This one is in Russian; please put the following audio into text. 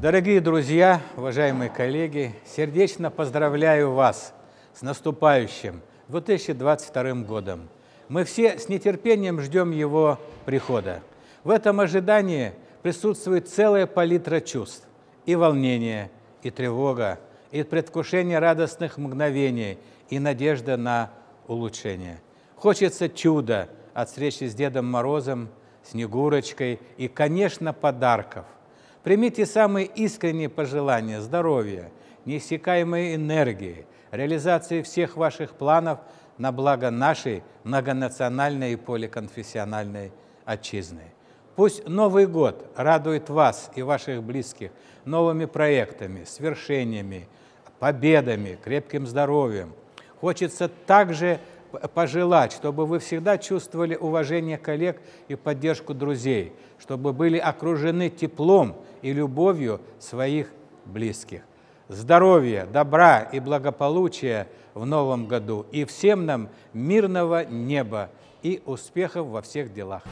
Дорогие друзья, уважаемые коллеги, сердечно поздравляю вас с наступающим 2022 годом. Мы все с нетерпением ждем его прихода. В этом ожидании присутствует целая палитра чувств и волнение, и тревога, и предвкушение радостных мгновений, и надежда на улучшение. Хочется чуда от встречи с Дедом Морозом, Снегурочкой и, конечно, подарков – Примите самые искренние пожелания здоровья, неиссякаемой энергии, реализации всех ваших планов на благо нашей многонациональной и поликонфессиональной отчизны. Пусть Новый год радует вас и ваших близких новыми проектами, свершениями, победами, крепким здоровьем. Хочется также пожелать, чтобы вы всегда чувствовали уважение коллег и поддержку друзей, чтобы были окружены теплом и любовью своих близких. Здоровья, добра и благополучия в новом году и всем нам мирного неба и успехов во всех делах.